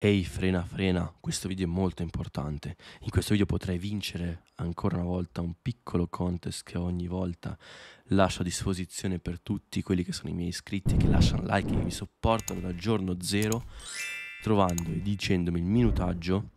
Ehi, frena, frena, questo video è molto importante. In questo video potrai vincere ancora una volta un piccolo contest che ogni volta lascio a disposizione per tutti quelli che sono i miei iscritti, che lasciano like, che mi supportano dal giorno zero, trovando e dicendomi il minutaggio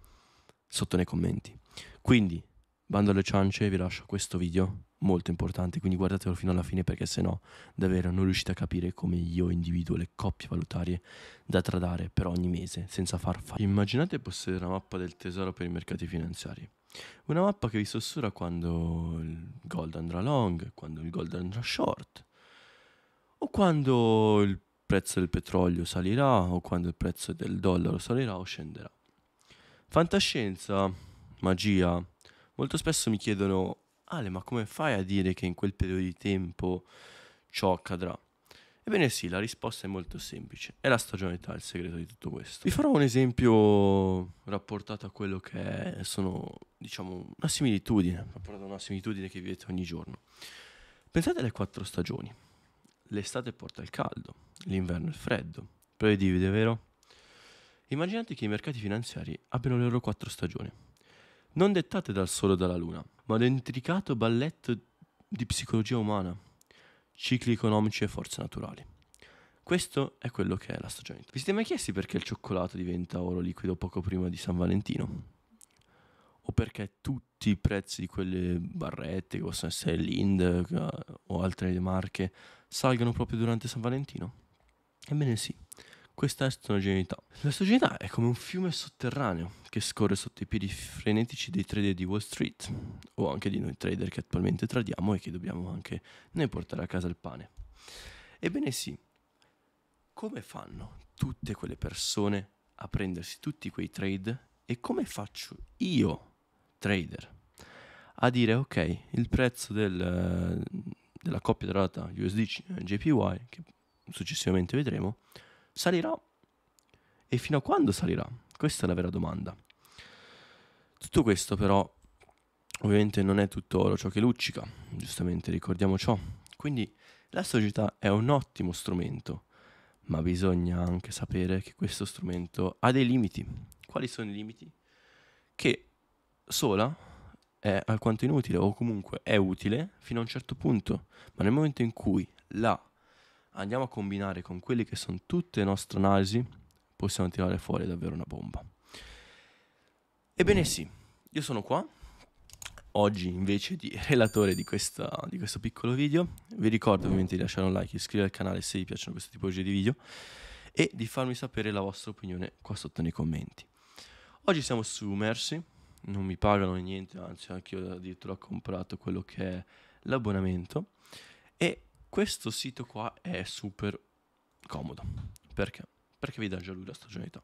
sotto nei commenti. Quindi Bando alle ciance, vi lascio questo video molto importante, quindi guardatelo fino alla fine perché se no davvero non riuscite a capire come io individuo le coppie valutarie da tradare per ogni mese senza far fare. Immaginate possedere una mappa del tesoro per i mercati finanziari. Una mappa che vi sussurra quando il gold andrà long, quando il gold andrà short, o quando il prezzo del petrolio salirà, o quando il prezzo del dollaro salirà o scenderà. Fantascienza, magia, molto spesso mi chiedono, Ale, ma come fai a dire che in quel periodo di tempo ciò accadrà? Ebbene sì, la risposta è molto semplice, è la stagionalità il segreto di tutto questo. Vi farò un esempio rapportato a quello che è, sono, diciamo, una similitudine, rapportato a una similitudine che vivete ogni giorno. Pensate alle quattro stagioni. L'estate porta il caldo, l'inverno il freddo, prevedibile, vero? Immaginate che i mercati finanziari abbiano le loro quattro stagioni non dettate dal Sole o dalla Luna, ma dall'intricato balletto di psicologia umana, cicli economici e forze naturali. Questo è quello che è la stagione. Vi siete mai chiesti perché il cioccolato diventa oro liquido poco prima di San Valentino? O perché tutti i prezzi di quelle barrette, che possono essere Lind eh, o altre marche, salgano proprio durante San Valentino? Ebbene sì, questa è estogenità. L'estogenità è come un fiume sotterraneo che scorre sotto i piedi frenetici dei trader di Wall Street o anche di noi trader che attualmente tradiamo e che dobbiamo anche noi portare a casa il pane. Ebbene sì, come fanno tutte quelle persone a prendersi tutti quei trade e come faccio io, trader, a dire ok, il prezzo del, della coppia dorata USD eh, JPY, che successivamente vedremo, Salirà? E fino a quando salirà? Questa è la vera domanda. Tutto questo però ovviamente non è tutto oro ciò che luccica, giustamente ricordiamo ciò. Quindi la società è un ottimo strumento, ma bisogna anche sapere che questo strumento ha dei limiti. Quali sono i limiti? Che sola è alquanto inutile o comunque è utile fino a un certo punto, ma nel momento in cui la andiamo a combinare con quelle che sono tutte le nostre analisi, possiamo tirare fuori davvero una bomba. Ebbene sì, io sono qua, oggi invece di relatore di, questa, di questo piccolo video. Vi ricordo ovviamente di lasciare un like, iscrivervi al canale se vi piacciono questo tipo di video e di farmi sapere la vostra opinione qua sotto nei commenti. Oggi siamo su Mercy, non mi pagano niente, anzi anche io addirittura ho comprato quello che è l'abbonamento e questo sito qua è super comodo. Perché? Perché vi dà già lui la stagionalità.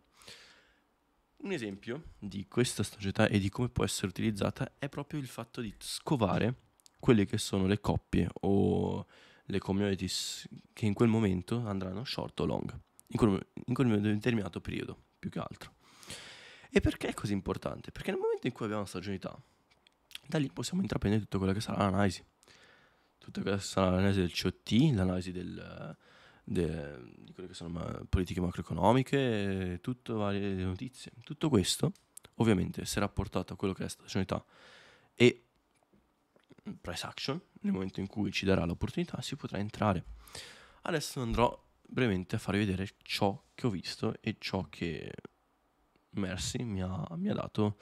Un esempio di questa stagionalità e di come può essere utilizzata è proprio il fatto di scovare quelle che sono le coppie o le communities che in quel momento andranno short o long, in quel, in quel determinato periodo, più che altro. E perché è così importante? Perché nel momento in cui abbiamo stagionalità, da lì possiamo intraprendere tutta quella che sarà l'analisi tutta questa analisi del COT, l'analisi del, de, di quelle che sono ma, politiche macroeconomiche, tutte varie notizie. Tutto questo ovviamente se rapportato a quello che è la stagionalità e price action, nel momento in cui ci darà l'opportunità si potrà entrare. Adesso andrò brevemente a farvi vedere ciò che ho visto e ciò che Mercy mi ha, mi ha dato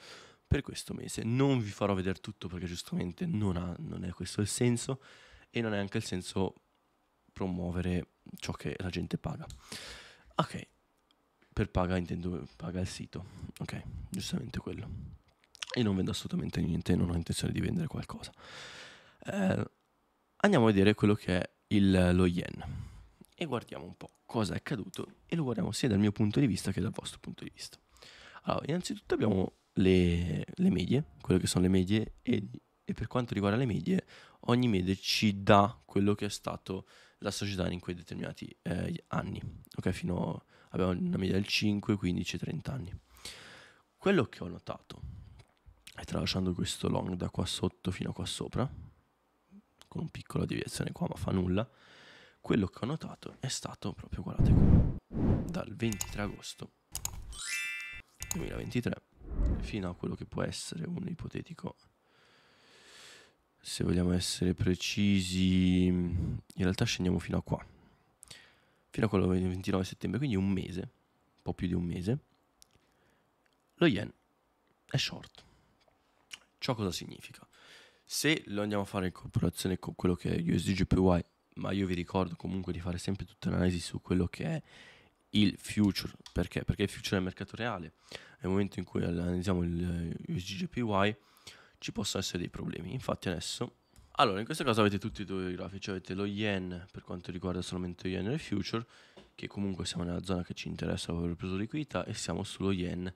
per questo mese. Non vi farò vedere tutto perché giustamente non, ha, non è questo il senso e non è anche il senso promuovere ciò che la gente paga. Ok, per paga intendo paga il sito, ok, giustamente quello. E non vendo assolutamente niente, non ho intenzione di vendere qualcosa. Eh, andiamo a vedere quello che è il, lo yen e guardiamo un po' cosa è accaduto e lo guardiamo sia dal mio punto di vista che dal vostro punto di vista. Allora, innanzitutto abbiamo le, le medie, quelle che sono le medie e e per quanto riguarda le medie, ogni mede ci dà quello che è stato la società in quei determinati eh, anni, ok? Fino abbiamo una media del 5, 15, 30 anni. Quello che ho notato, e tralasciando questo long da qua sotto fino a qua sopra, con una piccola deviazione qua, ma fa nulla, quello che ho notato è stato proprio, guardate qua, dal 23 agosto 2023 fino a quello che può essere un ipotetico se vogliamo essere precisi, mm, in realtà scendiamo fino a qua, fino a quello del 29 settembre, quindi un mese, un po' più di un mese, lo yen è short. Ciò cosa significa? Se lo andiamo a fare in cooperazione con quello che è USDGPY, ma io vi ricordo comunque di fare sempre tutta l'analisi su quello che è il future, perché? Perché il future è il mercato reale, nel momento in cui analizziamo il eh, USDGPY ci possono essere dei problemi. Infatti adesso... Allora, in questo caso avete tutti e due i grafici, avete lo yen per quanto riguarda solamente yen e il future, che comunque siamo nella zona che ci interessa per il preso liquidità, e siamo sullo yen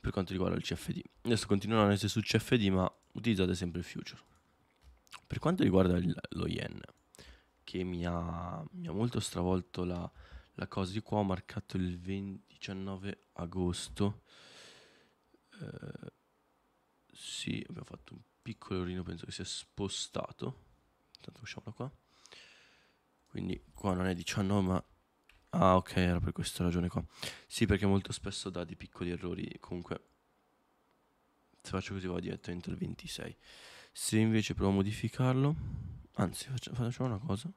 per quanto riguarda il CFD. Adesso continuo l'analisi sul CFD, ma utilizzate sempre il future. Per quanto riguarda il, lo yen, che mi ha, mi ha molto stravolto la, la cosa di qua ho marcato il 20, 19 agosto eh, sì, abbiamo fatto un piccolo orino, penso che sia spostato. Intanto usciamo da qua. Quindi qua non è 19 ma... Ah ok, era per questa ragione qua. Sì, perché molto spesso dà dei piccoli errori. Comunque, se faccio così va direttamente al 26. Se invece provo a modificarlo... Anzi, facciamo una cosa.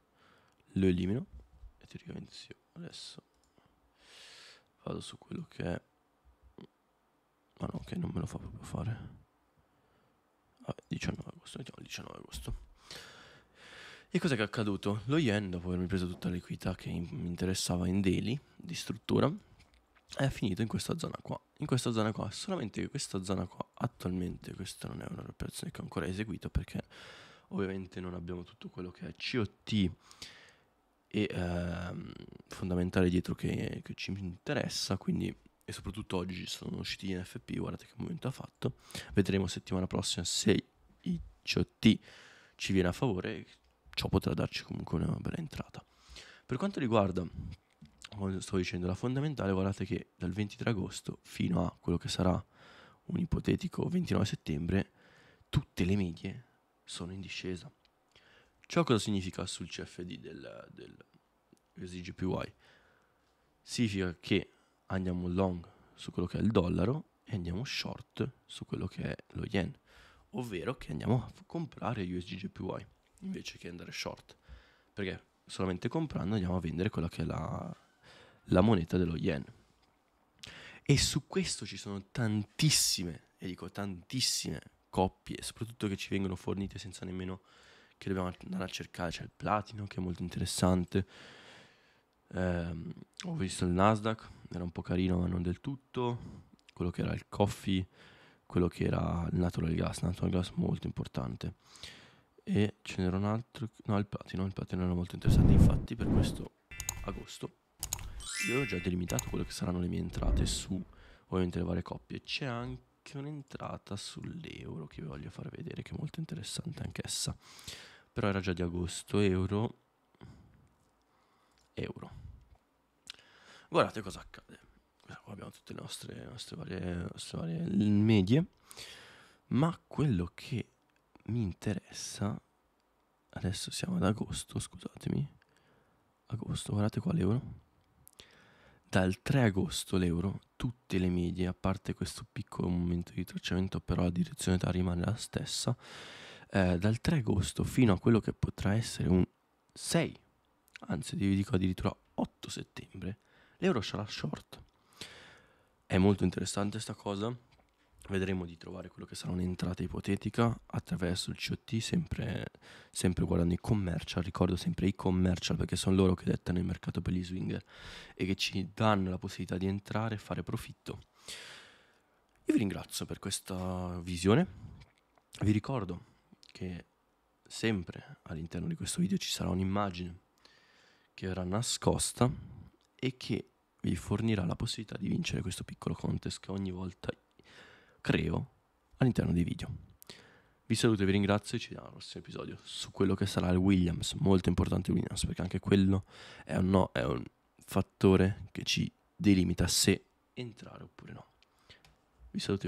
Lo elimino. E teoricamente sì, adesso vado su quello che è... Ma no, ok, non me lo fa proprio fare. 19 ah, agosto, mettiamo il 19 agosto. E cos'è che è accaduto? Lo Yen, dopo avermi preso tutta l'equità che mi interessava in daily di struttura, è finito in questa zona qua. In questa zona qua, solamente che questa zona qua attualmente, questa non è un'operazione che ho ancora eseguito perché ovviamente non abbiamo tutto quello che è COT e ehm, fondamentale dietro che, che ci interessa, quindi e soprattutto oggi sono usciti gli NFP, guardate che momento ha fatto. Vedremo settimana prossima se ICT ci viene a favore, ciò potrà darci comunque una bella entrata. Per quanto riguarda, come sto dicendo, la fondamentale, guardate che dal 23 agosto fino a quello che sarà un ipotetico 29 settembre, tutte le medie sono in discesa. Ciò cosa significa sul CFD del, del SGPY? Significa che andiamo long su quello che è il dollaro e andiamo short su quello che è lo yen, ovvero che andiamo a comprare USDJPY invece che andare short, perché solamente comprando andiamo a vendere quella che è la, la moneta dello yen. E su questo ci sono tantissime, e dico tantissime coppie, soprattutto che ci vengono fornite senza nemmeno che dobbiamo andare a cercare, c'è il platino che è molto interessante, eh, ho visto il Nasdaq, era un po' carino ma non del tutto, quello che era il coffee, quello che era il natural gas, natural gas molto importante. E ce n'era un altro, no il platino, il platino era molto interessante, infatti per questo agosto io ho già delimitato quelle che saranno le mie entrate su ovviamente le varie coppie, c'è anche un'entrata sull'euro che vi voglio far vedere che è molto interessante anch'essa però era già di agosto euro euro Guardate cosa accade. Cioè, qua abbiamo tutte le nostre, le nostre, varie, le nostre varie medie. Ma quello che mi interessa. Adesso siamo ad agosto, scusatemi. Agosto, guardate qua l'euro. Dal 3 agosto l'euro, tutte le medie, a parte questo piccolo momento di tracciamento, però la direzione da rimane la stessa. Eh, dal 3 agosto fino a quello che potrà essere un 6, anzi vi dico addirittura 8 settembre, l'euro sarà short. È molto interessante questa cosa. Vedremo di trovare quello che sarà un'entrata ipotetica attraverso il COT, sempre, sempre guardando i commercial, ricordo sempre i commercial perché sono loro che dettano il mercato per gli swinger e che ci danno la possibilità di entrare e fare profitto. Io vi ringrazio per questa visione, vi ricordo che sempre all'interno di questo video ci sarà un'immagine che verrà nascosta e che vi fornirà la possibilità di vincere questo piccolo contest che ogni volta creo all'interno dei video. Vi saluto e vi ringrazio e ci vediamo al prossimo episodio su quello che sarà il Williams, molto importante Williams perché anche quello è un, no, è un fattore che ci delimita se entrare oppure no. Vi saluto.